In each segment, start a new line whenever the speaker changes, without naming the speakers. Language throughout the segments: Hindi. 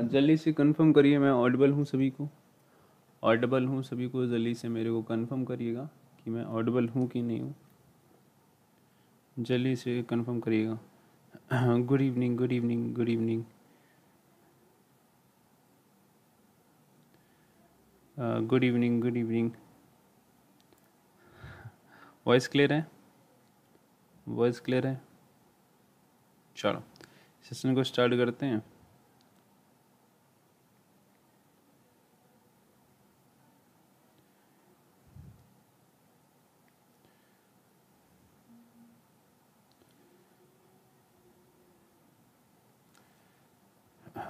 जल्दी से कंफर्म करिए मैं ऑडिबल हूँ सभी को ऑडिबल हूँ सभी को जल्दी से मेरे को कंफर्म करिएगा कि मैं ऑडिबल हूँ कि नहीं हूँ जल्दी से कंफर्म करिएगा good evening good evening good evening good evening good evening voice clear है वॉइस क्लियर है चलो सेशन को स्टार्ट करते हैं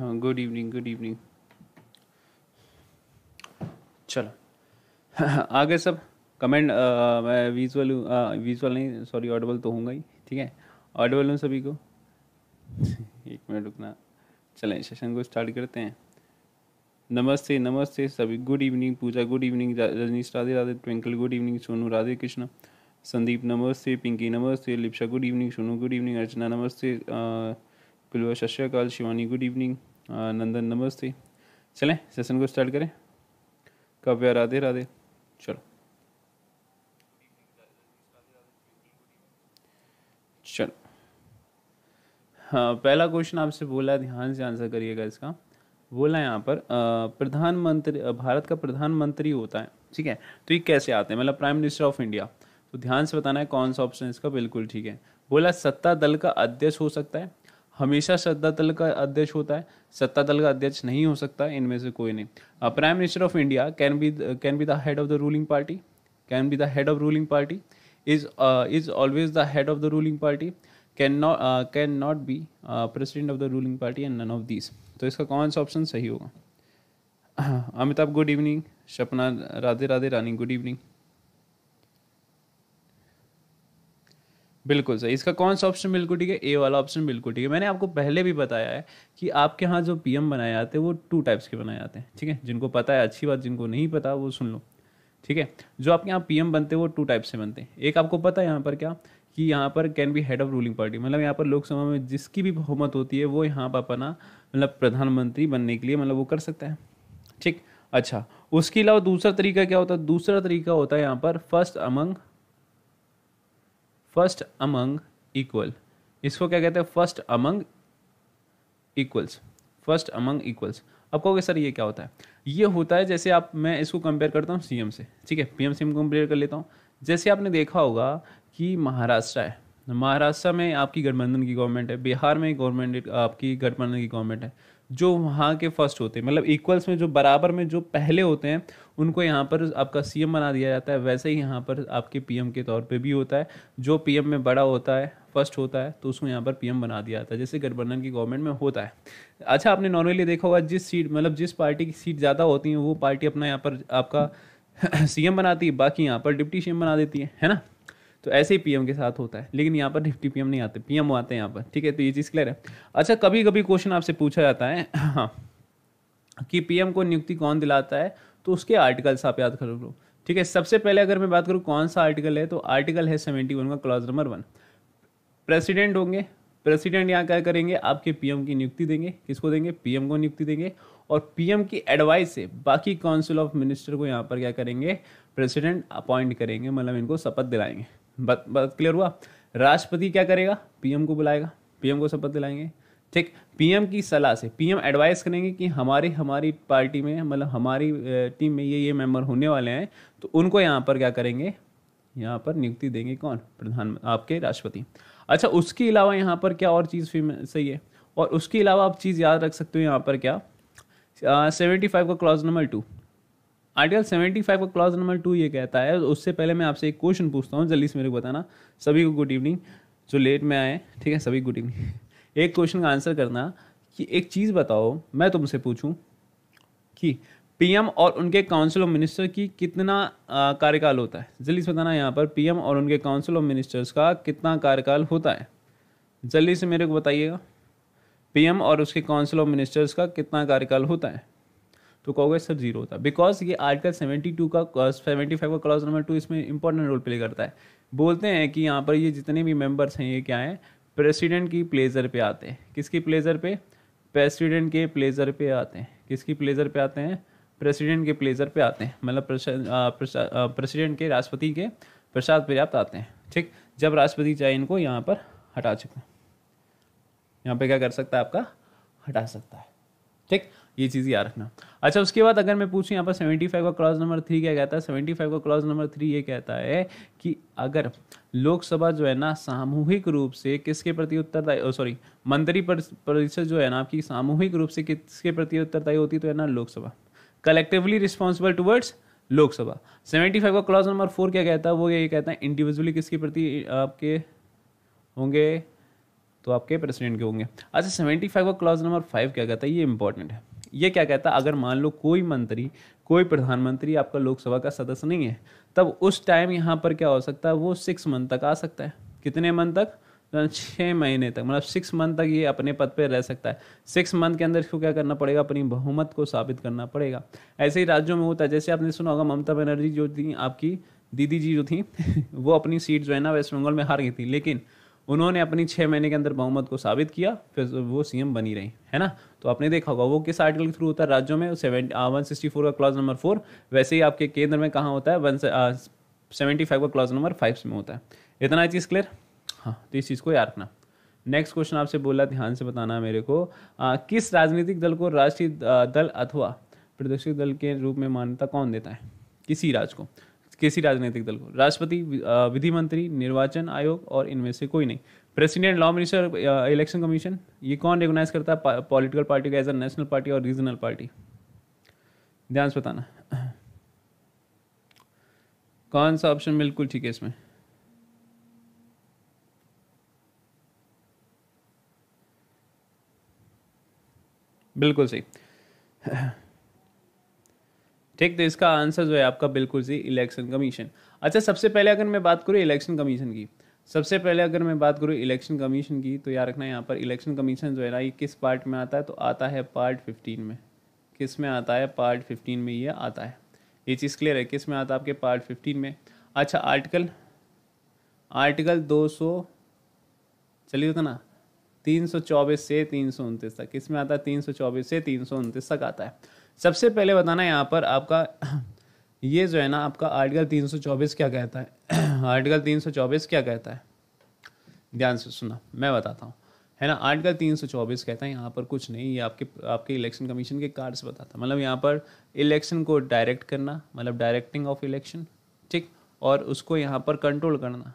हाँ गुड इवनिंग गुड इवनिंग चलो आ गए सब कमेंट मैं विजुअल विजुअल नहीं सॉरी ऑडिबल तो होऊंगा ही ठीक है ऑडिबल हूँ सभी को एक मिनट रुकना चलें सेशन को स्टार्ट करते हैं नमस्ते नमस्ते सभी good evening Puja good evening Rajneesh Radhe Radhe Twinkle good evening Sonu Radhe Krishna Sandeep नमस्ते पिंकी नमस्ते Lipsa good evening Sonu good evening Archana नमस्ते कुलवा सत श्रीकाल शिवानी गुड इवनिंग नंदन नमस्ते चलें सेशन को स्टार्ट करें काव्या राधे राधे चलो चलो हाँ पहला क्वेश्चन आपसे बोला ध्यान से आंसर करिएगा इसका बोला यहाँ पर प्रधानमंत्री भारत का प्रधानमंत्री होता है ठीक है तो ये कैसे आते हैं मतलब प्राइम मिनिस्टर ऑफ इंडिया तो ध्यान से बताना है कौन सा ऑप्शन इसका बिल्कुल ठीक है बोला सत्ता दल का अध्यक्ष हो सकता है हमेशा सत्ता दल का अध्यक्ष होता है सत्ता दल का अध्यक्ष नहीं हो सकता इनमें से कोई नहीं prime minister of India can be can be the head of the ruling party can be the head of ruling party is is always the head of the ruling party can not can not be president of the ruling party and none of this तो इसका कौन सा ऑप्शन सही होगा Amitabh good evening Sapna Radhe Radhe Rani good evening बिल्कुल सही इसका कौन सा ऑप्शन बिल्कुल ठीक है ए वाला ऑप्शन बिल्कुल ठीक है मैंने आपको पहले भी बताया है कि आपके यहाँ जो पीएम बनाए जाते हैं वो टू टाइप्स के बनाए जाते हैं ठीक है जिनको पता है अच्छी बात जिनको नहीं पता वो सुन लो ठीक है जो आपके यहाँ पीएम बनते हैं वो टू टाइप्स से बनते हैं एक आपको पता है यहाँ पर क्या कि यहाँ पर can be head of ruling party मतलब यहाँ पर लोकसभा में जिसकी भी बहुमत होती है वो यहाँ पर अपना मतलब प्रधानमंत्री बनने के लिए मतलब वो कर सकता है ठीक अच्छा उसके अलावा दूसरा तरीका क्या होता है दूसरा तरीका होता है यहाँ पर first among first among equal इसको क्या कहते हैं first among equals first among equals अब कहोगे सर ये क्या होता है ये होता है जैसे आप मैं इसको कंपेयर करता हूँ सीएम से ठीक है पीएम से कंपेयर कर लेता हूँ जैसे आपने देखा होगा कि महाराष्ट्र है महाराष्ट्र में आपकी गठबंधन की गवर्नमेंट है बिहार में गवर्नमेंट आपकी गठबंधन की गवर्नमेंट है जो वहाँ के फर्स्ट होते हैं मतलब इक्वल्स में जो बराबर में जो पहले होते हैं उनको यहाँ पर आपका सीएम बना दिया जाता है वैसे ही यहाँ पर आपके पीएम के तौर पे भी होता है जो पीएम में बड़ा होता है फर्स्ट होता है तो उसको यहाँ पर पीएम बना दिया जाता है जैसे गठबंधन की गवर्नमेंट में होता है अच्छा आपने नॉर्मली देखा होगा जिस सीट मतलब जिस पार्टी की सीट ज़्यादा होती है वो पार्टी अपना यहाँ पर आपका सीएम बनाती है बाकी यहाँ पर डिप्टी सीएम बना देती है है ना तो ऐसे ही पीएम के साथ होता है लेकिन यहाँ पर डिप्टी पीएम नहीं आते पीएम आते हैं यहाँ पर ठीक है तो ये चीज़ क्लियर है अच्छा कभी कभी क्वेश्चन आपसे पूछा जाता है हाँ कि पीएम को नियुक्ति कौन दिलाता है तो उसके आर्टिकल्स आप याद करो लो ठीक है सबसे पहले अगर मैं बात करूँ कौन सा आर्टिकल है तो आर्टिकल है सेवेंटी वन का क्लॉज नंबर वन प्रेसिडेंट होंगे प्रेसिडेंट यहाँ क्या करेंगे आपके पीएम की नियुक्ति देंगे किसको देंगे पीएम को नियुक्ति देंगे और पीएम की एडवाइस से बाकी काउंसिल ऑफ मिनिस्टर को यहाँ पर क्या करेंगे प्रेसिडेंट अपॉइंट करेंगे मतलब इनको शपथ दिलाएंगे बात बात क्लियर हुआ राष्ट्रपति क्या करेगा पीएम को बुलाएगा पीएम को शपथ दिलाएंगे ठीक पीएम की सलाह से पीएम एडवाइस करेंगे कि हमारे हमारी पार्टी में मतलब हमारी टीम में ये ये मेंबर होने वाले हैं तो उनको यहाँ पर क्या करेंगे यहाँ पर नियुक्ति देंगे कौन प्रधान आपके राष्ट्रपति अच्छा उसके अलावा यहाँ पर क्या और चीज़ सही है और उसके अलावा आप चीज़ याद रख सकते हो यहाँ पर क्या सेवेंटी फाइव का clause number two article seventy five का क्लॉज नंबर टू ये कहता है उससे पहले मैं आपसे एक क्वेश्चन पूछता हूँ जल्दी से मेरे को बताना सभी को गुड इवनिंग जो लेट में आए ठीक है सभी गुड इवनिंग एक क्वेश्चन का आंसर करना कि एक चीज़ बताओ मैं तुमसे पूछूँ कि पीएम और उनके काउंसिल ऑफ मिनिस्टर की कितना कार्यकाल होता है जल्दी से बताना यहाँ पर पीएम और उनके काउंसिल ऑफ मिनिस्टर्स का कितना कार्यकाल होता है जल्दी से मेरे को बताइएगा पीएम और उसके काउंसिल ऑफ मिनिस्टर्स का कितना कार्यकाल होता है तो कहोगे सर जीरो होता है बिकॉज ये आर्टिकल सेवेंटी टू का सेवेंटी uh, फाइव का क्लॉज नंबर टू इसमें इंपॉर्टेंट रोल प्ले करता है बोलते हैं कि यहाँ पर ये जितने भी मेम्बर्स हैं ये क्या हैं प्रेसिडेंट की प्लेजर पे आते हैं किसकी प्लेजर पे प्रेसिडेंट के प्लेजर पे आते हैं किसकी प्लेजर पे आते हैं प्रेसिडेंट के प्लेजर पे आते हैं मतलब प्रेसिडेंट uh, uh, के राष्ट्रपति के प्रसाद पर्याप्त आते हैं ठीक जब राष्ट्रपति चाहे इनको यहाँ पर हटा चुके हैं यहाँ पे क्या कर सकता है आपका हटा सकता है ठीक ये चीज़ याद रखना अच्छा उसके बाद अगर मैं पूछूँ यहाँ पर सेवेंटी फाइव का क्लॉज नंबर थ्री क्या कहता है सेवेंटी फाइव का क्लॉज नंबर थ्री ये कहता है कि अगर लोकसभा जो है ना सामूहिक रूप से किसके प्रति उत्तरदायी सॉरी मंत्री परिषद जो है ना आपकी सामूहिक रूप से किसके प्रति उत्तरदायी होती तो है ना Lok Sabha collectively responsible towards Lok Sabha seventy five का क्लॉज नंबर फोर क्या कहता है वो ये कहता है इंडिविजुअली किसके प्रति आपके होंगे तो आपके प्रेसिडेंट के होंगे अच्छा सेवेंटी फाइव का क्लॉज नंबर फाइव क्या कहता है ये इंपॉर्टेंट है ये क्या कहता है अगर मान लो कोई मंत्री कोई प्रधानमंत्री आपका लोकसभा का सदस्य नहीं है तब उस टाइम यहाँ पर क्या हो सकता है वो सिक्स मंथ तक आ सकता है कितने मंथ तक छः महीने तक मतलब सिक्स मंथ तक ये अपने पद पर रह सकता है सिक्स मंथ के अंदर इसको क्या करना पड़ेगा अपनी बहुमत को साबित करना पड़ेगा ऐसे ही राज्यों में होता है जैसे आपने सुना होगा ममता बनर्जी जो थी आपकी दीदी जी जो थी वो अपनी सीट जो है ना वेस्ट बंगाल में हार गई थी लेकिन उन्होंने अपनी छः महीने के अंदर बहुमत को साबित किया फिर वो सीएम बनी रही है ना तो आपने देखा होगा वो किस आर्टिकल के थ्रू होता है राज्यों में सेवन वन सिक्सटी फोर का क्लॉज नंबर फोर वैसे ही आपके केंद्र में कहाँ होता है वन सेवेंटी फाइव का क्लॉज नंबर फाइव में होता है इतना चीज़ क्लियर हाँ तो इस चीज़ को याद रखना नेक्स्ट क्वेश्चन आपसे बोला ध्यान से बताना मेरे को आ, किस राजनीतिक दल को राष्ट्रीय दल अथवा प्रदर्शित दल के रूप में मान्यता कौन देता है किसी राज्य को किसी राजनीतिक दल को राष्ट्रपति विधि मंत्री निर्वाचन आयोग और इनमें से कोई नहीं president law minister election commission ये कौन रिकोगनाइज करता है पॉलिटिकल पार्टी को एज अ नेशनल पार्टी और रीजनल पार्टी ध्यान से बताना कौन सा ऑप्शन बिल्कुल ठीक है इसमें बिल्कुल सही ठीक तो इसका आंसर जो है आपका बिल्कुल सही इलेक्शन कमीशन अच्छा सबसे पहले अगर मैं बात करूँ इलेक्शन कमीशन की सबसे पहले अगर मैं बात करूँ इलेक्शन कमीशन की तो याद रखना यहाँ पर इलेक्शन कमीशन जो है ना ये किस पार्ट में आता है तो आता है पार्ट फिफ्टीन में किस में आता है पार्ट फिफ्टीन में ये आता है ये चीज़ क्लियर है किस में आता है आपके पार्ट फिफ्टीन में अच्छा आर्टिकल आर्टिकल दो सौ चलिए तो ना तीन सौ चौबीस से तीन सौ उनतीस तक इसमें आता है तीन सौ चौबीस से तीन सौ उनतीस तक आता है सबसे पहले बताना यहाँ पर आपका ये जो है ना आपका आर्टिकल 324 क्या कहता है आर्टिकल 324 क्या कहता है ध्यान से सुना मैं बताता हूँ है ना आर्टिकल 324 कहता है यहाँ पर कुछ नहीं ये आपके आपके इलेक्शन कमीशन के कार्ड से बताता है मतलब यहाँ पर इलेक्शन को डायरेक्ट करना मतलब डायरेक्टिंग ऑफ इलेक्शन ठीक और उसको यहाँ पर कंट्रोल करना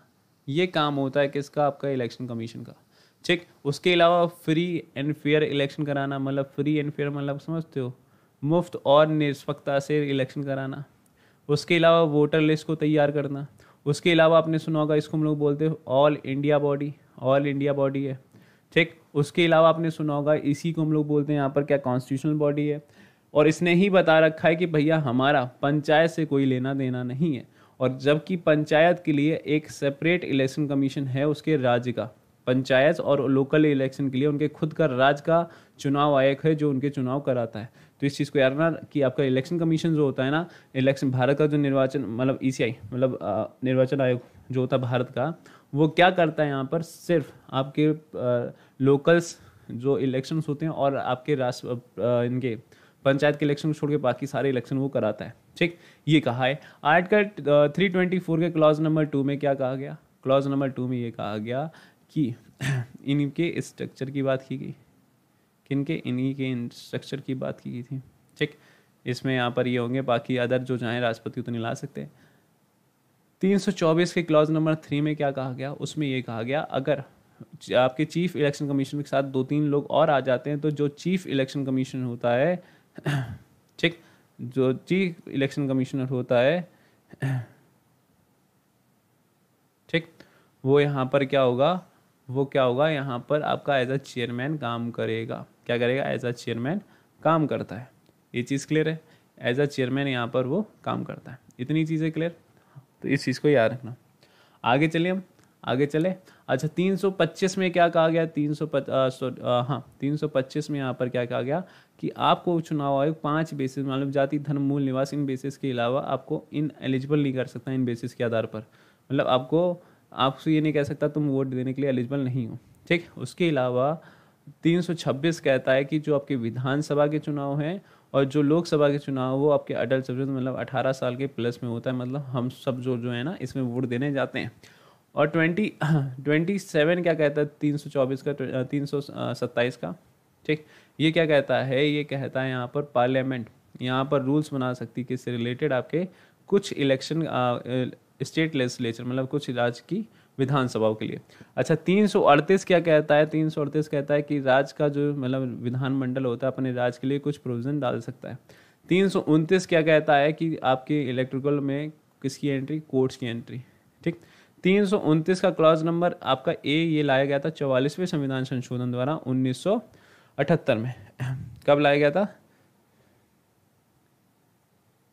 ये काम होता है किसका आपका इलेक्शन कमीशन का ठीक उसके अलावा फ्री एंड फेयर इलेक्शन कराना मतलब फ्री एंड फेयर मतलब समझते हो मुफ्त और निष्पक्षता से इलेक्शन कराना उसके अलावा वोटर लिस्ट को तैयार करना उसके अलावा आपने सुना होगा इसको हम लोग बोलते हैं all India body all India body है ठीक उसके अलावा आपने सुना होगा इसी को हम लोग बोलते हैं यहाँ पर क्या कॉन्स्टिट्यूशनल बॉडी है और इसने ही बता रखा है कि भैया हमारा पंचायत से कोई लेना देना नहीं है और जबकि पंचायत के लिए एक सेपरेट इलेक्शन कमीशन है उसके राज्य का पंचायत और लोकल इलेक्शन के लिए उनके खुद का राज्य का चुनाव आयोग है जो उनके चुनाव कराता है तो इस चीज़ को याद रखना कि आपका इलेक्शन कमीशन जो होता है ना इलेक्शन भारत का जो निर्वाचन मतलब ई e मतलब निर्वाचन आयोग जो होता है भारत का वो क्या करता है यहाँ पर सिर्फ आपके लोकल्स जो इलेक्शंस होते हैं और आपके राष्ट्र इनके पंचायत के इलेक्शन को छोड़ के बाकी सारे इलेक्शन वो कराता है ठीक ये कहा है आर्टिकल थ्री ट्वेंटी फोर के क्लॉज नंबर टू में क्या कहा गया क्लॉज नंबर टू में ये कहा गया कि इनके स्ट्रक्चर की बात की गई किन के इन्हीं के इंस्ट्रक्चर की बात की गई थी ठीक इसमें यहाँ पर ये होंगे बाकी अदर जो चाहें राष्ट्रपति नहीं ला सकते 324 के क्लॉज नंबर थ्री में क्या कहा गया उसमें ये कहा गया अगर आपके चीफ इलेक्शन कमीशन के साथ दो तीन लोग और आ जाते हैं तो जो चीफ इलेक्शन कमीशन होता है ठीक जो चीफ इलेक्शन कमिश्नर होता है ठीक वो यहाँ पर क्या होगा वो क्या होगा यहाँ पर आपका एज अ चेयरमैन काम करेगा क्या करेगा एज अ चेयरमैन काम करता है ये चीज़ क्लियर है एज अ चेयरमैन यहाँ पर वो काम करता है इतनी चीज़ें क्लियर तो इस चीज़ को याद रखना आगे चलिए हम आगे चले अच्छा 325 में क्या कहा गया तीन सौ हाँ 325 में यहाँ पर क्या कहा गया कि आपको चुनाव आयोग पांच बेसिस मतलब जाति धर्म मूल निवास इन बेसिस के अलावा आपको इन एलिजिबल नहीं कर सकता इन बेसिस के आधार पर मतलब आपको आपसे ये नहीं कह सकता तुम वोट देने के लिए एलिजिबल नहीं हो ठीक उसके अलावा 326 कहता है कि जो आपके विधानसभा के चुनाव हैं और जो लोकसभा के चुनाव वो आपके अटल सब्जेक्ट मतलब 18 साल के प्लस में होता है मतलब हम सब जो जो है ना इसमें वोट देने जाते हैं और 20 27 क्या कहता है 324 का तीन का ठीक ये क्या कहता है ये कहता है यहाँ पर पार्लियामेंट यहाँ पर रूल्स बना सकती है किससे रिलेटेड आपके कुछ इलेक्शन स्टेट लेजिस्लेचर मतलब कुछ राज्य की विधानसभा के लिए अच्छा तीन क्या कहता है तीन कहता है कि राज्य का जो मतलब विधानमंडल होता है अपने राज्य के लिए कुछ प्रोविज़न डाल सकता है तीन क्या कहता है कि आपके इलेक्ट्रिकल में किसकी एंट्री कोर्ट्स की एंट्री ठीक तीन का क्लॉज नंबर आपका ए ये लाया गया था चौवालीसवें संविधान संशोधन द्वारा उन्नीस में कब लाया गया था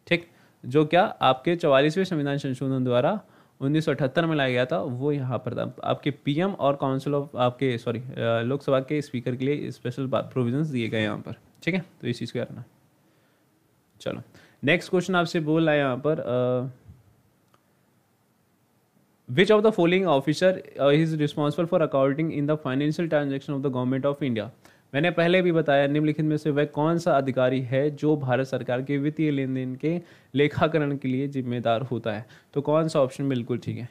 ठीक जो क्या आपके चौवालीसवें संविधान संशोधन द्वारा उन्नीस में लाया गया था वो यहाँ पर था आपके पीएम और काउंसिल ऑफ आपके सॉरी लोकसभा के स्पीकर के लिए स्पेशल प्रोविजंस दिए गए यहाँ पर ठीक है तो इस चीज़ को करना चलो नेक्स्ट क्वेश्चन आपसे बोल रहा है यहाँ पर which of the following officer is responsible for accounting in the financial transaction of the government of India मैंने पहले भी बताया निम्नलिखित में से वह कौन सा अधिकारी है जो भारत सरकार के वित्तीय लेन देन के लेखाकरण के लिए जिम्मेदार होता है तो कौन सा ऑप्शन बिल्कुल ठीक है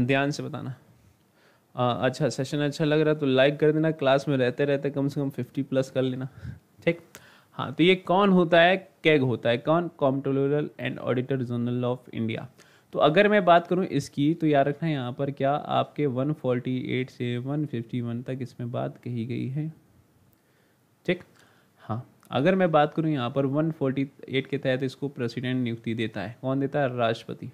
ध्यान से बताना आ, अच्छा सेशन अच्छा लग रहा है तो लाइक कर देना क्लास में रहते रहते कम से कम फिफ्टी प्लस कर लेना ठीक हाँ तो ये कौन होता है कैग होता है कौन comptroller and auditor general of India तो अगर मैं बात करूं इसकी तो याद रखना यहाँ पर क्या आपके 148 से 151 तक इसमें बात कही गई है ठीक हाँ अगर मैं बात करूं यहाँ पर 148 के तहत इसको प्रेसिडेंट नियुक्ति देता है कौन देता है राष्ट्रपति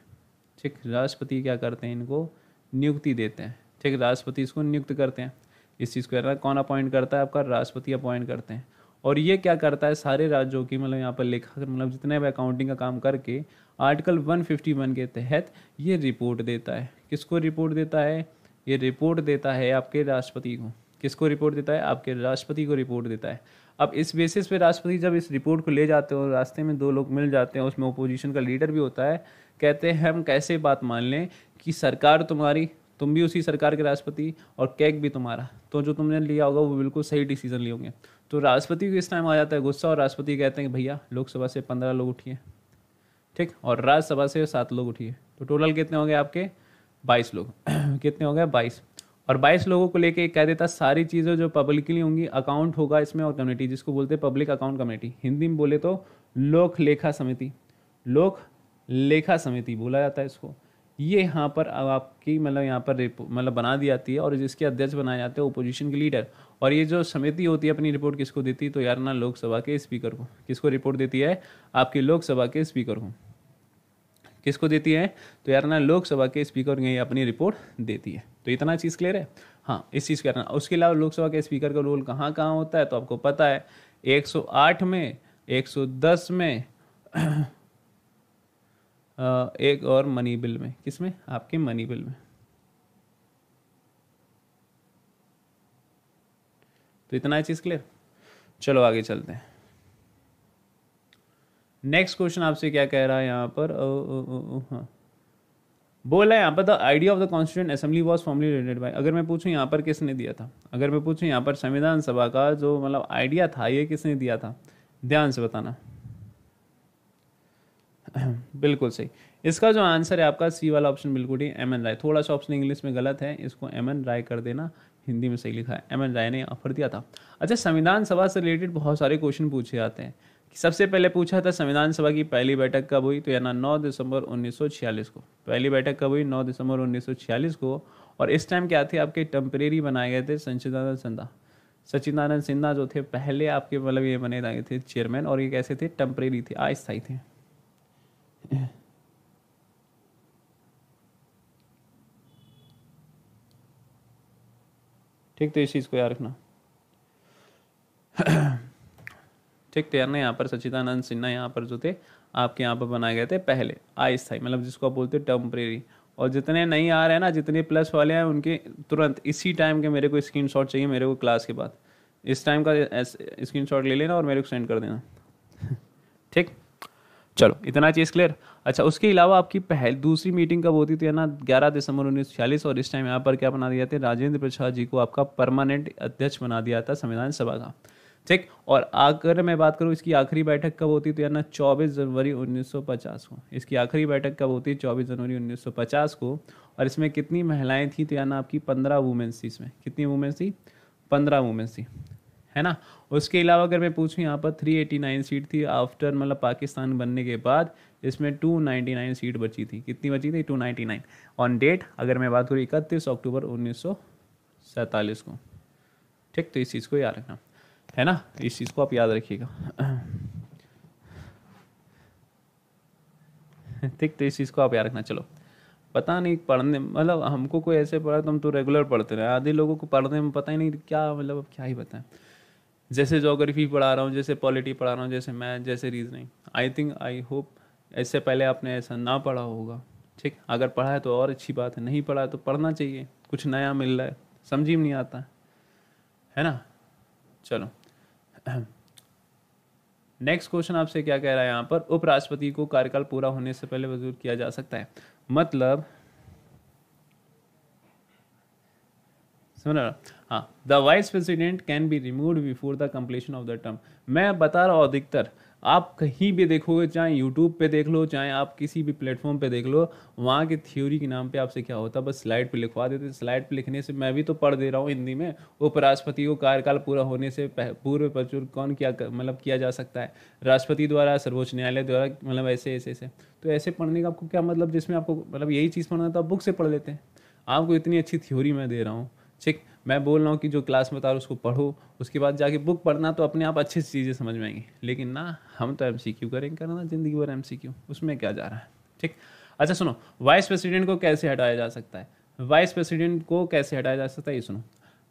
ठीक राष्ट्रपति क्या करते हैं इनको नियुक्ति देते हैं ठीक राष्ट्रपति इसको नियुक्त करते हैं इस चीज़ को कौन अपॉइंट करता है आपका राष्ट्रपति अपॉइंट करते हैं और ये क्या करता है सारे राज्यों की मतलब यहाँ पर लेखा मतलब जितने भी अकाउंटिंग का काम करके आर्टिकल 151 के तहत ये रिपोर्ट देता है किसको रिपोर्ट देता है ये रिपोर्ट देता है आपके राष्ट्रपति को किसको रिपोर्ट देता है आपके राष्ट्रपति को रिपोर्ट देता है अब इस बेसिस पे राष्ट्रपति जब इस रिपोर्ट को ले जाते हो रास्ते में दो लोग मिल जाते हैं उसमें ओपोजिशन का लीडर भी होता है कहते हैं हम कैसे बात मान लें कि सरकार तुम्हारी तुम भी उसी सरकार के राष्ट्रपति और कैक भी तुम्हारा तो जो तुमने लिया होगा वो बिल्कुल सही डिसीजन लिए होंगे तो राष्ट्रपति को इस टाइम आ जाता है गुस्सा और राष्ट्रपति कहते हैं भैया लोकसभा से पंद्रह लोग उठिए ठीक और राज्यसभा से सात लोग उठिए तो टोटल कितने हो गए आपके बाईस लोग कितने हो गए बाईस और बाईस लोगों को लेके कह देता सारी चीज़ें जो पब्लिकली होंगी अकाउंट होगा इसमें और कमेटी जिसको बोलते हैं पब्लिक अकाउंट कमेटी हिंदी में बोले तो लोक लेखा समिति लोक लेखा समिति बोला जाता है इसको ये यहाँ पर अब आपकी मतलब यहाँ पर मतलब बना दी जाती है और जिसके अध्यक्ष बनाए जाते हैं ओपोजिशन के लीडर और ये जो समिति होती है अपनी रिपोर्ट किसको देती है तो यार ना लोकसभा के स्पीकर को किसको रिपोर्ट देती है आपके लोकसभा के स्पीकर को किसको देती है तो यार ना लोकसभा के स्पीकर को यही अपनी रिपोर्ट देती है तो इतना चीज़ क्लियर है हाँ इस चीज़ का करना उसके अलावा लोकसभा के स्पीकर का रोल कहाँ कहाँ होता है तो आपको पता है 108 में 110 में एक और मनी बिल में किसमें आपके मनी बिल में तो इतना है चीज़ क्लियर चलो आगे चलते हैं नेक्स्ट क्वेश्चन आपसे क्या कह रहा है यहां पर ओ, ओ, ओ, ओ, हाँ बोला यहाँ पर the idea of the constituent assembly was formally related by अगर मैं पूछूँ यहाँ पर किसने दिया था अगर मैं पूछूँ यहाँ पर संविधान सभा का जो मतलब आइडिया था ये किसने दिया था ध्यान से बताना बिल्कुल सही इसका जो आंसर है आपका सी वाला ऑप्शन बिल्कुल ही एम एन राय थोड़ा सा ऑप्शन इंग्लिश में गलत है इसको एम एन राय कर देना हिंदी में सही लिखा है एम एन राय ने ऑफर दिया था अच्छा संविधान सभा से रिलेटेड बहुत सारे क्वेश्चन पूछे जाते हैं सबसे पहले पूछा था संविधान सभा की पहली बैठक कब हुई तो यानी नौ दिसंबर उन्नीस को पहली बैठक कब हुई नौ दिसंबर उन्नीस को और इस टाइम क्या थे आपके टेम्परेरी बनाए गए थे संचिदानंद सिन्हा सचिदानंद सिन्हा जो थे पहले आपके मतलब ये बने गए थे चेयरमैन और ये कैसे थे टेम्परेरी थे आस्थाई थे ठीक तो इस चीज़ को याद रखना ठीक तो यार ना यहाँ पर सचिदानंद सिन्हा यहाँ पर जो थे आपके यहाँ पर बनाए गए थे पहले आई मतलब जिसको आप बोलते हो टेम्परेरी और जितने नहीं आ रहे हैं ना जितने प्लस वाले हैं उनके तुरंत इसी टाइम के मेरे को स्क्रीन शॉट चाहिए मेरे को क्लास के बाद इस टाइम का स्क्रीन शॉट ले लेना और मेरे को सेंड कर देना ठीक चलो इतना चीज़ क्लियर अच्छा उसके अलावा आपकी पहल दूसरी मीटिंग कब होती थी ना ग्यारह दिसंबर उन्नीस छियालीस और इस टाइम यहाँ पर क्या बना दिया था राजेंद्र प्रसाद जी को आपका परमानेंट अध्यक्ष बना दिया था संविधान सभा का ठीक और अगर मैं बात करूँ इसकी आखिरी बैठक कब होती तो ना चौबीस जनवरी उन्नीस को इसकी आखिरी बैठक कब होती है चौबीस जनवरी उन्नीस को और इसमें कितनी महिलाएं थी तो ना आपकी पंद्रह वुमेन्स थी इसमें कितनी वुमेंस थी पंद्रह वुमेन्स थी है ना उसके अलावा अगर मैं पूछूँ यहाँ पर थ्री एटी नाइन सीट थी आफ्टर मतलब पाकिस्तान बनने के बाद इसमें टू नाइन सीट बची थी कितनी बची थी टू नाइन ऑन डेट अगर मैं बात करूँ इकतीस अक्टूबर उन्नीस सौ को ठीक तो इस चीज़ को याद रखना है ना इस चीज़ को आप याद रखिएगा ठीक तो इस चीज़ को आप याद रखना चलो पता नहीं पढ़ने मतलब हमको कोई ऐसे पढ़ा तो हम तो रेगुलर पढ़ते रहे आधे लोगों को पढ़ने में पता ही नहीं तो क्या मतलब क्या ही बताएं जैसे जोग्राफी पढ़ा रहा हूँ जैसे पॉलिटी पढ़ा रहा हूँ जैसे मैथ जैसे reasoning I think I hope इससे पहले आपने ऐसा ना पढ़ा होगा ठीक अगर पढ़ा है तो और अच्छी बात है नहीं पढ़ा है तो पढ़ना चाहिए कुछ नया मिल रहा है समझ ही नहीं आता है, है ना चलो नेक्स्ट क्वेश्चन आपसे क्या कह रहा है यहाँ पर उपराष्ट्रपति को कार्यकाल पूरा होने से पहले मंजूर किया जा सकता है मतलब सुना हाँ the vice president can be remove before the completion of the term मैं बता रहा हूँ अधिकतर आप कहीं भी देखोगे चाहे यूट्यूब पे देख लो चाहे आप किसी भी प्लेटफॉर्म पे देख लो वहाँ के थ्योरी के नाम पे आपसे क्या होता बस स्लाइड पे लिखवा देते स्लाइड पे लिखने से मैं भी तो पढ़ दे रहा हूँ हिंदी में उपराष्ट्रपति को कार्यकाल पूरा होने से पूर्व प्रचुर कौन किया मतलब किया जा सकता है राष्ट्रपति द्वारा सर्वोच्च न्यायालय द्वारा मतलब ऐसे ऐसे ऐसे तो ऐसे पढ़ने का आपको क्या मतलब जिसमें आपको मतलब यही चीज़ पढ़ना था बुक तो से पढ़ लेते हैं आपको इतनी अच्छी थ्योरी मैं दे रहा हूँ ठीक मैं बोल रहा हूँ कि जो क्लास में बता रहा उसको पढ़ो उसके बाद जाके बुक पढ़ना तो अपने आप अच्छी चीज़ें समझ में आएंगी लेकिन ना हम तो एम सी क्यू करेंगे करना ज़िंदगी भर एम सी क्यू उसमें क्या जा रहा है ठीक अच्छा सुनो वाइस प्रेसिडेंट को कैसे हटाया जा सकता है वाइस प्रेसिडेंट को कैसे हटाया जा सकता है ये सुनो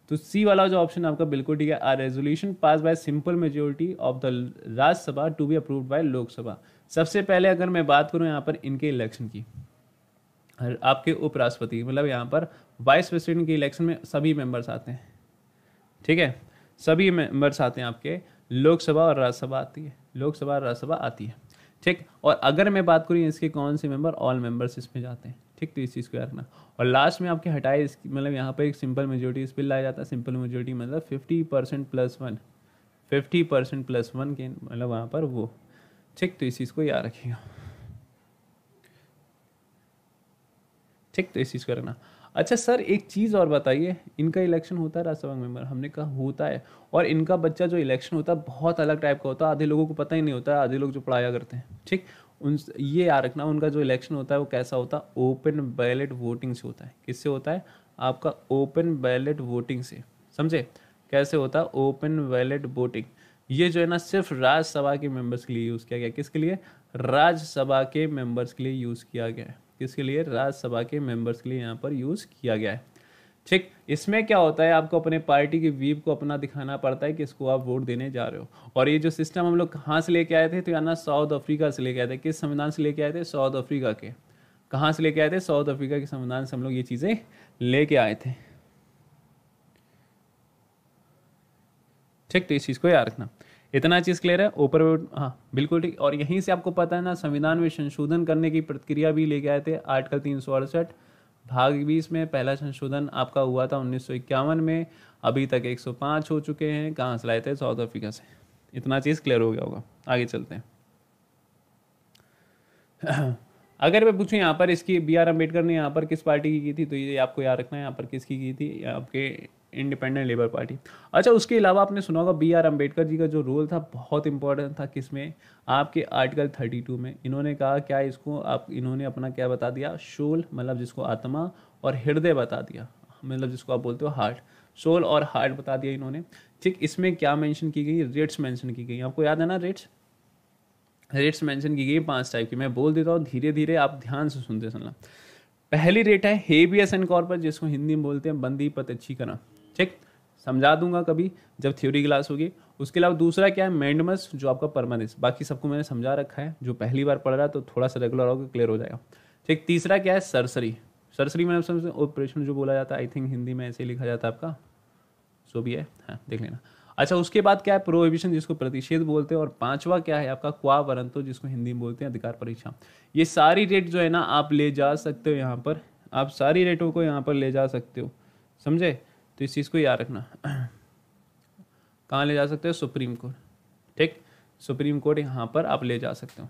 तो सी वाला जो ऑप्शन आपका बिल्कुल ठीक है a resolution pass by simple majority of the Rajya Sabha to be approved by Lok Sabha सबसे पहले अगर मैं बात करूँ यहाँ पर इनके इलेक्शन की आपके उपराष्ट्रपति मतलब यहाँ पर वाइस प्रेसिडेंट के इलेक्शन में सभी मेंबर्स आते हैं ठीक है सभी मेंबर्स आते हैं आपके लोकसभा और राज्यसभा आती है लोकसभा और राज्यसभा आती है ठीक और अगर मैं बात करूँ इसके कौन से मेंबर ऑल मेंबर्स इसमें जाते हैं ठीक तो इस चीज़ को याद रखना और लास्ट में आपके हटाए मतलब यहाँ पर एक सिंपल मेजोरिटी इस बिल लाया जाता है सिंपल मेजोरिटी मतलब fifty percent plus one fifty percent plus one के मतलब वहाँ पर वो ठीक तो इस चीज़ को याद रखिएगा ठीक तो इस चीज़ को रखना अच्छा सर एक चीज़ और बताइए इनका इलेक्शन होता है राज्यसभा मेंबर हमने कहा होता है और इनका बच्चा जो इलेक्शन होता है बहुत अलग टाइप का होता है आधे लोगों को पता ही नहीं होता है आधे लोग जो पढ़ाया करते हैं ठीक उन ये याद रखना उनका जो इलेक्शन होता है वो कैसा होता है ओपन बैलेट वोटिंग से होता है किससे होता है आपका ओपन बैलेट वोटिंग से समझे कैसे होता है ओपन बैलेट वोटिंग ये जो है ना सिर्फ राज्यसभा के मेंबर्स के लिए यूज़ किया गया किसके लिए राज्यसभा के मेंबर्स के लिए यूज़ किया गया है किसके लिए राज्यसभा के मेंबर्स के लिए यहाँ पर यूज़ किया गया है ठीक इसमें क्या होता है आपको अपने पार्टी के वीप को अपना दिखाना पड़ता है कि इसको आप वोट देने जा रहे हो और ये जो सिस्टम हम लोग कहाँ से लेके आए थे तो यहाँ साउथ अफ्रीका से लेके आए थे किस संविधान से लेके आए थे साउथ अफ्रीका के कहाँ से लेके आए थे साउथ अफ्रीका के संविधान से हम लोग ये चीज़ें लेके आए थे ठीक तो इस चीज़ को याद रखना इतना चीज़ क्लियर है ऊपर हाँ बिल्कुल ठीक और यहीं से आपको पता है ना संविधान में संशोधन करने की प्रक्रिया भी लेके आए थे आर्टिकल तीन सौ अड़सठ भाग बीस में पहला संशोधन आपका हुआ था उन्नीस सौ इक्यावन में अभी तक एक सौ पाँच हो चुके हैं कहाँ से लाए थे साउथ अफ्रीका से इतना चीज़ क्लियर हो गया होगा आगे चलते हैं अगर मैं पूछूँ यहाँ पर इसकी बी आर अम्बेडकर ने यहाँ पर किस पार्टी की की थी तो ये आपको याद रखना है यहाँ पर किसकी की थी आपके इंडिपेंडेंट लेबर पार्टी अच्छा उसके अलावा आपने सुना होगा बी आर अम्बेडकर जी का जो रोल था बहुत इंपॉर्टेंट था किस में आपके आर्टिकल थर्टी टू में इन्होंने कहा क्या इसको आप इन्होंने अपना क्या बता दिया शोल मतलब जिसको आत्मा और हृदय बता दिया मतलब जिसको आप बोलते हो हार्ट सोल और हार्ट बता दिया इन्होंने ठीक इसमें क्या मेंशन की गई रेट्स मेंशन की गई आपको याद है ना रेट्स रेट्स मेंशन की गई पांच टाइप की मैं बोल देता हूँ धीरे धीरे आप ध्यान से सुनते सुनना पहली रेट है हेबियस एंड कॉर्पस जिसको हिंदी में बोलते हैं बंदी पतच्छीकरण ठीक समझा दूंगा कभी जब थ्योरी क्लास होगी उसके अलावा दूसरा क्या है मैंडमस जो आपका परमानेंस बाकी सबको मैंने समझा रखा है जो पहली बार पढ़ रहा है तो थोड़ा सा रेगुलर होगा क्लियर हो जाएगा ठीक तीसरा क्या है सरसरी सरसरी में समझते ऑपरेशन जो बोला जाता है आई थिंक हिंदी में ऐसे ही लिखा जाता है आपका सो भी है हाँ देख लेना अच्छा उसके बाद क्या है प्रोहिबिशन जिसको प्रतिषेध बोलते हैं और पांचवा क्या है आपका क्वा वरंतो जिसको हिंदी में बोलते हैं अधिकार परीक्षा ये सारी रेट जो है ना आप ले जा सकते हो यहाँ पर आप सारी रेटों को यहाँ पर ले जा सकते हो समझे तो इस चीज़ को याद रखना कहाँ ले जा सकते हो सुप्रीम कोर्ट ठीक सुप्रीम कोर्ट यहाँ पर आप ले जा सकते हो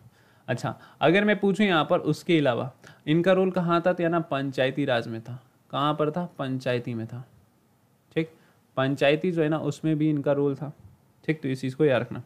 अच्छा अगर मैं पूछूँ यहाँ पर उसके अलावा इनका रोल कहाँ था तो यहाँ पंचायती राज में था कहाँ पर था पंचायती में था ठीक पंचायती जो है ना उसमें भी इनका रोल था ठीक तो इस चीज़ को याद रखना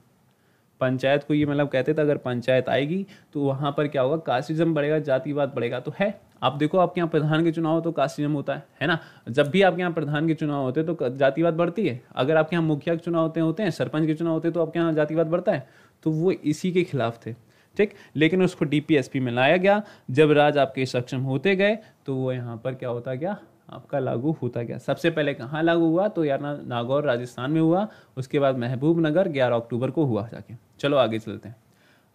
पंचायत को ये मतलब कहते थे अगर पंचायत आएगी तो वहाँ पर क्या होगा कास्टिज्म बढ़ेगा जातिवाद बढ़ेगा तो है आप देखो आपके यहाँ प्रधान के चुनाव हो तो कास्ट नियम होता है है ना जब भी आपके यहाँ प्रधान के चुनाव होते हैं तो जातिवाद बढ़ती है अगर आपके यहाँ मुखिया के चुनाव होते होते हैं सरपंच के चुनाव होते हैं तो आपके यहाँ जातिवाद बढ़ता है तो वो इसी के खिलाफ थे ठीक लेकिन उसको डीपीएसपी में लाया गया जब राज आपके सक्षम होते गए तो वो यहाँ पर क्या होता गया आपका लागू होता गया सबसे पहले कहाँ लागू हुआ तो यार ना नागौर राजस्थान में हुआ उसके बाद महबूब नगर ग्यारह अक्टूबर को हुआ जाके चलो आगे चलते हैं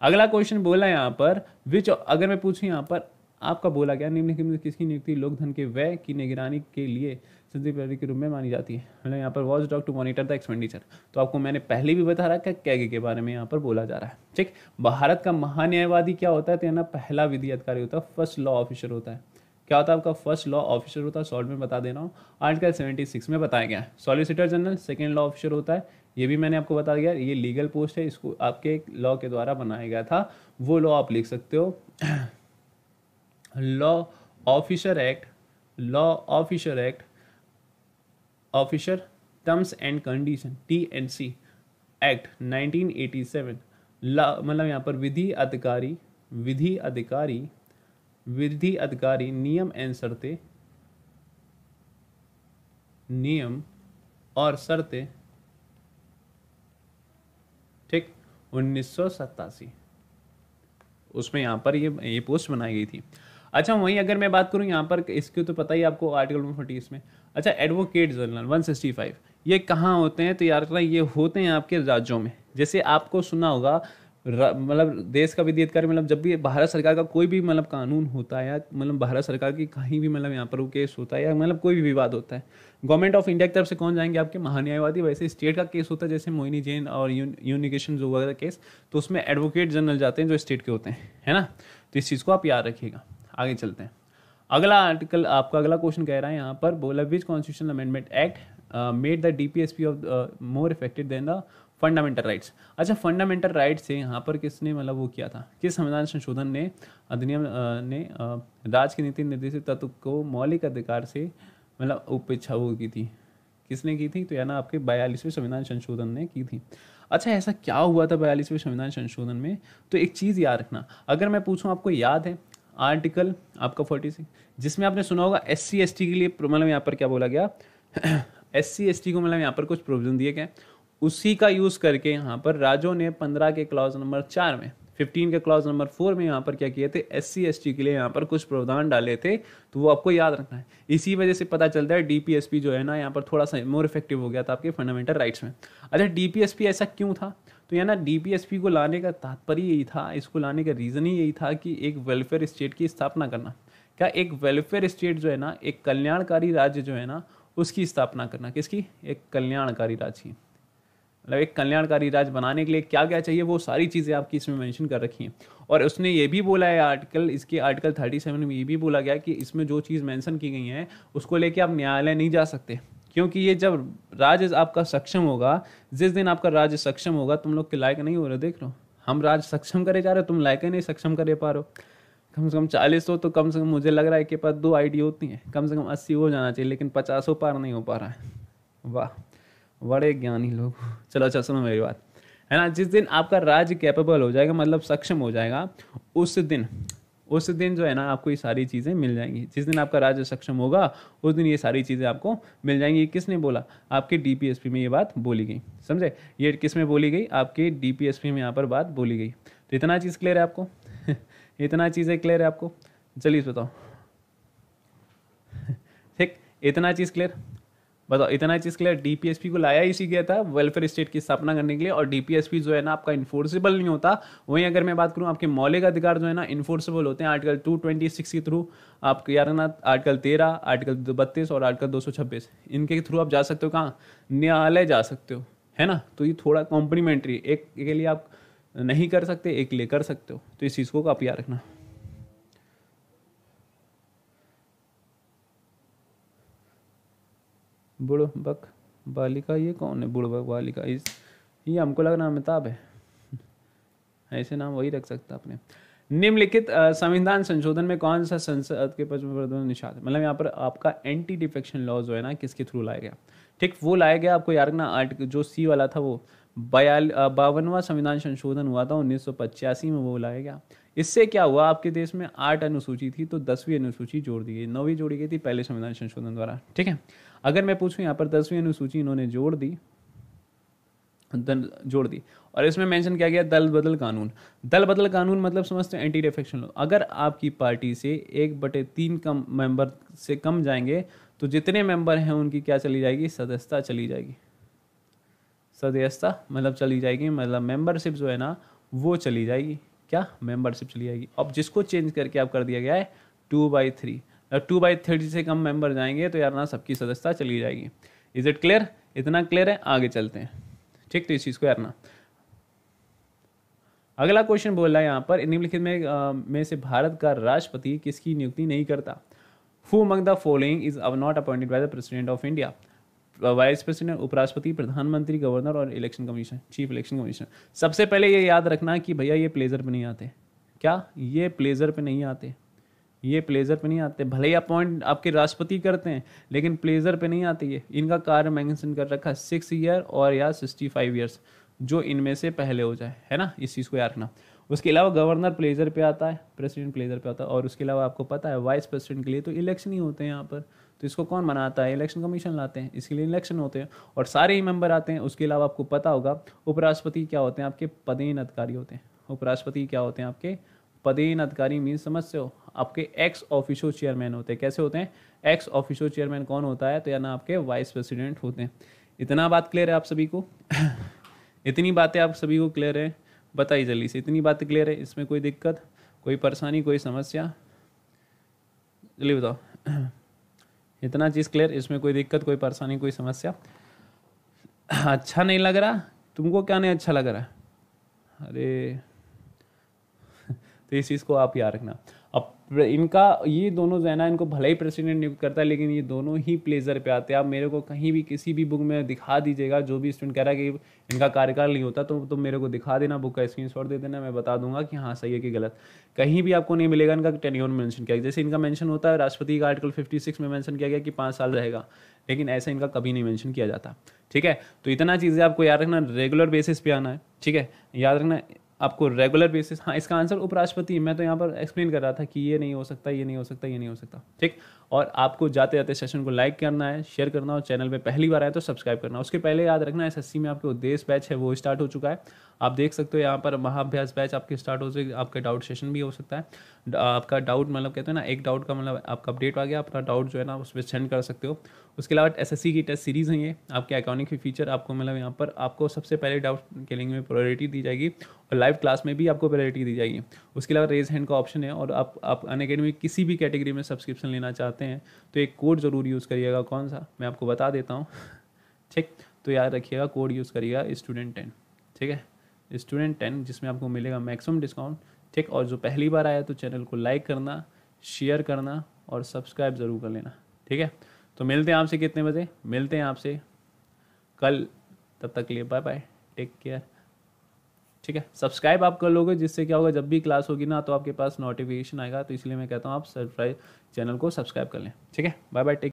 अगला क्वेश्चन बोला यहाँ पर विच अगर मैं पूछूँ यहाँ पर आपका बोला गया निम्नलिखित में किसकी नियुक्ति लोकधन के व्यय की निगरानी के लिए संसदीय प्रहरी के रूप में मानी जाती है मतलब यहाँ पर was doc to monitor the expenditure तो आपको मैंने पहले भी बता रहा है कैग के बारे में यहाँ पर बोला जा रहा है ठीक भारत का महान्यायवादी क्या होता है तो ना पहला विधि अधिकारी होता है फर्स्ट लॉ ऑफिसर होता है क्या होता है आपका फर्स्ट लॉ ऑफिसर होता है सॉल्ट में बता देना हूँ आर्टिकल सेवेंटी सिक्स में बताया गया है solicitor general second law officer होता है ये भी मैंने आपको बता दिया ये लीगल पोस्ट है इसको आपके लॉ के द्वारा बनाया गया था वो लॉ आप लिख सकते हो law officer act law officer act officer terms and condition T and C act 1987 मतलब यहाँ पर विधि अधिकारी विधि अधिकारी विधि अधिकारी नियम एंड शर्तें नियम और शर्तें ठीक उन्नीस उसमें यहाँ पर ये ये पोस्ट बनाई गई थी अच्छा वहीं अगर मैं बात करूँ यहाँ पर इसके तो पता ही आपको आर्टिकल वन फोर्टी इसमें अच्छा advocate general one sixty five ये कहाँ होते हैं तो यार ये होते हैं आपके राज्यों में जैसे आपको सुना होगा मतलब देश का विधि कार्य मतलब जब भी भारत सरकार का कोई भी मतलब कानून होता है या मतलब भारत सरकार की कहीं भी मतलब यहाँ पर वो केस होता है या मतलब कोई भी विवाद होता है गवर्नमेंट ऑफ इंडिया की तरफ से कौन जाएंगे आपके महान्यायवादी वैसे स्टेट का केस होता है जैसे मोहिनी जैन और यूनिकेशन जो वगैरह केस तो उसमें एडवोकेट जनरल जाते हैं जो स्टेट के होते हैं है ना तो इस चीज़ को आप याद रखिएगा आगे चलते हैं अगला आर्टिकल आपका अगला क्वेश्चन कह रहा है यहाँ पर बोला which constitution amendment act made the D P S P of more effected than the fundamental rights अच्छा फंडामेंटल राइट से यहाँ पर किसने मतलब वो किया था किस संविधान संशोधन ने अधिनियम uh, ने uh, राज्य की नीति निर्देशित तत्व को मौलिक अधिकार से मतलब उपेक्षा वो की थी किसने की थी तो या ना आपके बयालीसवें संविधान संशोधन ने की थी अच्छा ऐसा क्या हुआ था बयालीसवें संविधान संशोधन में तो एक चीज़ याद रखना अगर मैं पूछूँ आपको याद है आर्टिकल आपका फोर्टी सिक्स जिसमें आपने सुना होगा एस सी एस टी के लिए मतलब यहाँ पर क्या बोला गया एस सी एस टी को मतलब यहाँ पर कुछ प्रोविजन दिए गए उसी का यूज़ करके यहाँ पर राजो ने पंद्रह के क्लॉज नंबर चार में फिफ्टीन के क्लॉज नंबर फोर में यहाँ पर क्या किए थे एस सी एस टी के लिए यहाँ पर कुछ प्रावधान डाले थे तो वो आपको याद रखना है इसी वजह से पता चलता है डी पी एस पी जो है ना यहाँ पर थोड़ा सा मोर इफेक्टिव हो गया था आपके फंडामेंटल राइट्स में अच्छा डी पी एस पी ऐसा क्यों था तो यह ना डी को लाने का तात्पर्य यही था इसको लाने का रीज़न ही यही था कि एक वेलफेयर स्टेट की स्थापना करना क्या एक वेलफेयर स्टेट जो है ना एक कल्याणकारी राज्य जो है ना उसकी स्थापना करना किसकी एक कल्याणकारी राज्य की मतलब एक कल्याणकारी राज्य बनाने के लिए क्या क्या चाहिए वो सारी चीज़ें आपकी इसमें मेंशन कर रखी हैं और उसने ये भी बोला है आर्टिकल इसके आर्टिकल थर्टी सेवन में ये भी बोला गया कि इसमें जो चीज़ मेंशन की गई है उसको लेके आप न्यायालय नहीं जा सकते क्योंकि ये जब राज्य आपका सक्षम होगा जिस दिन आपका राज्य सक्षम होगा तुम लोग के लायक नहीं हो रहे देख लो हो हम राज सक्षम करे जा रहे हो तुम लायक ही नहीं सक्षम कर पा रहे हो कम से कम चालीस हो तो कम से कम मुझे लग रहा है कि पास दो आई होती हैं कम से कम अस्सी हो जाना चाहिए लेकिन पचास हो पार नहीं हो पा रहा है वाह बड़े ज्ञानी लोग चलो अच्छा सुनो मेरी बात है ना जिस दिन आपका राज्य कैपेबल हो जाएगा मतलब सक्षम हो जाएगा उस दिन उस दिन जो है ना आपको ये सारी चीज़ें मिल जाएंगी जिस दिन आपका राज्य सक्षम होगा उस दिन ये सारी चीज़ें आपको मिल जाएंगी किसने बोला आपके डीपीएसपी में ये बात बोली गई समझे ये किस में बोली गई आपके डीपीएसपी में यहाँ पर बात बोली गई तो इतना चीज़ क्लियर है आपको इतना चीज़ें क्लियर है आपको चलिए बताओ ठीक इतना चीज़ क्लियर बताओ इतना चीज़ के लिए डीपीएसपी को लाया इसी गया था वेलफेयर स्टेट की स्थापना करने के लिए और डीपीएसपी जो है ना आपका इन्फोर्सेबल नहीं होता वहीं अगर मैं बात करूँ आपके मौलिक अधिकार जो है ना इन्फोर्सेबल होते हैं आर्टिकल टू ट्वेंटी सिक्स के थ्रू आप यार ना आर्टिकल तेरह आर्टिकल बत्तीस और आर्टिकल दो सौ छब्बीस इनके थ्रू आप जा सकते हो कहाँ न्यायालय जा सकते हो है ना तो ये थोड़ा कॉम्प्लीमेंट्री एक के लिए आप नहीं कर सकते एक लिए कर सकते हो तो इस चीज़ को आप याद रखना बुढ़बक बालिका ये कौन है बुढ़बक बालिका इस ये हमको लग रहा अमिताभ है ऐसे नाम वही रख सकता अपने निम्नलिखित संविधान संशोधन में कौन सा संसद के में निषाद मतलब यहाँ पर आपका एंटी डिफेक्शन लॉ जो है ना किसके थ्रू लाया गया ठीक वो लाया गया आपको याद रखना आर्टिकल जो सी वाला था वो बयाल बावनवा संविधान संशोधन हुआ था उन्नीस में वो लाया गया इससे क्या हुआ आपके देश में आठ अनुसूची थी तो दसवीं अनुसूची जोड़ दी गई नौवीं जोड़ी गई थी पहले संविधान संशोधन द्वारा ठीक है अगर मैं पूछूं यहाँ पर दसवीं अनुसूची इन्होंने जोड़ दी दल जोड़ दी और इसमें मेंशन किया गया दल बदल कानून दल बदल कानून मतलब समझते हैं एंटी डिफेक्शन लॉ अगर आपकी पार्टी से एक बटे तीन कम मेंबर से कम जाएंगे तो जितने मेंबर हैं उनकी क्या चली जाएगी सदस्यता चली जाएगी सदस्यता मतलब चली जाएगी मतलब मेंबरशिप जो है ना वो चली जाएगी क्या मेंबरशिप चली जाएगी अब जिसको चेंज करके आप कर दिया गया है टू बाई थ्री अगर टू बाई थर्टी से कम मेंबर जाएंगे तो यार ना सबकी सदस्यता चली जाएगी इज इट क्लियर इतना क्लियर है आगे चलते हैं ठीक तो इस चीज़ को यार ना अगला क्वेश्चन बोल रहा है यहाँ पर निम्नलिखित में आ, में से भारत का राष्ट्रपति किसकी नियुक्ति नहीं करता who among the following is of not appointed by the president of India vice president उपराष्ट्रपति प्रधानमंत्री गवर्नर और election commission chief election commission सबसे पहले ये याद रखना कि भैया ये प्लेजर पे नहीं आते क्या ये प्लेजर पे नहीं आते ये प्लेजर पे नहीं आते भले ही अपॉइंट आपके राष्ट्रपति करते हैं लेकिन प्लेजर पे नहीं आते ये इनका कार्य मैंगसन कर रखा है सिक्स ईयर और या सिक्सटी फाइव ईयर्स जो इनमें से पहले हो जाए है ना इस चीज़ को याद रखना उसके अलावा गवर्नर प्लेजर पे आता है प्रेसिडेंट प्लेजर पे आता है और उसके अलावा आपको पता है वाइस प्रेसिडेंट के लिए तो इलेक्शन ही होते हैं यहाँ पर तो इसको कौन मनाता है इलेक्शन कमीशन लाते हैं इसके लिए इलेक्शन होते हैं और सारे ही मेंबर आते हैं उसके अलावा आपको पता होगा उपराष्ट्रपति क्या होते हैं आपके पदेन अधिकारी होते हैं उपराष्ट्रपति क्या होते हैं आपके पदेन अधिकारी मीन समझते हो आपके एक्स ऑफिशियल चेयरमैन होते हैं कैसे होते हैं एक्स ऑफिशियल चेयरमैन कौन होता है तो या ना आपके वाइस प्रेसिडेंट होते हैं इतना बात क्लियर है आप सभी को इतनी बातें आप सभी को क्लियर है बताइए जल्दी से इतनी बात क्लियर है इसमें कोई दिक्कत कोई परेशानी कोई समस्या जल्दी बताओ इतना चीज़ क्लियर इसमें कोई दिक्कत कोई परेशानी कोई समस्या अच्छा नहीं लग रहा तुमको क्या नहीं अच्छा लग रहा है अरे तो इस चीज़ को आप याद रखना अब इनका ये दोनों जो है ना इनको भले ही प्रेसिडेंट नियुक्त करता है लेकिन ये दोनों ही प्लेजर पे आते हैं आप मेरे को कहीं भी किसी भी बुक में दिखा दीजिएगा जो भी स्टूडेंट कह रहा है कि इनका कार्यकाल नहीं होता तो तो मेरे को दिखा देना बुक का स्क्रीन दे देना मैं बता दूंगा कि हाँ सही है कि गलत कहीं भी आपको नहीं मिलेगा इनका टेन्योर मेंशन किया जैसे इनका मैंशन होता है राष्ट्रपति का आर्टिकल फिफ्टी में मेंशन किया गया कि पाँच साल रहेगा लेकिन ऐसा इनका कभी नहीं मैंशन किया जाता ठीक है तो इतना चीज़ें आपको याद रखना रेगुलर बेसिस पे आना है ठीक है याद रखना आपको रेगुलर बेसिस हाँ इसका आंसर उपराष्ट्रपति मैं तो यहाँ पर एक्सप्लेन कर रहा था कि ये नहीं हो सकता ये नहीं हो सकता ये नहीं हो सकता ठीक और आपको जाते जाते सेशन को लाइक करना है शेयर करना और चैनल पर पहली बार आए तो सब्सक्राइब करना उसके पहले याद रखना एस में आपके उद्देश्य बैच है वो स्टार्ट हो चुका है आप देख सकते हो यहाँ पर महाअभ्यास बैच आपके स्टार्ट हो जाएगी आपका डाउट सेशन भी हो सकता है आपका डाउट मतलब कहते हैं ना एक डाउट का मतलब आपका अपडेट आ गया अपना डाउट जो है ना उस पर सेंड कर सकते हो उसके अलावा एस एस सी की टेस्ट सीरीज़ हैं ये आपके अकाउंटिंग के फीचर आपको मतलब यहाँ पर आपको सबसे पहले डाउट के लिंग में प्रायोरिटी दी जाएगी और लाइव क्लास में भी आपको प्रायोरिटी दी जाएगी उसके अलावा रेज हैंड का ऑप्शन है और आप आप अनकेडमी किसी भी कैटेगरी में सब्सक्रिप्शन लेना चाहते हैं तो एक कोड ज़रूर यूज़ करिएगा कौन सा मैं आपको बता देता हूँ ठीक तो याद रखिएगा कोड यूज़ करिएगा स्टूडेंट टेन ठीक है स्टूडेंट टेन जिसमें आपको मिलेगा मैक्सिमम डिस्काउंट ठीक और जो पहली बार आया तो चैनल को लाइक करना शेयर करना और सब्सक्राइब ज़रूर कर लेना ठीक है तो मिलते हैं आपसे कितने बजे मिलते हैं आपसे कल तब तक लिए बाय बाय टेक केयर ठीक है सब्सक्राइब आप कर लोगे जिससे क्या होगा जब भी क्लास होगी ना तो आपके पास नोटिफिकेशन आएगा तो इसलिए मैं कहता हूँ आप सरप्राइज चैनल को सब्सक्राइब कर लें ठीक है बाय बाय टेक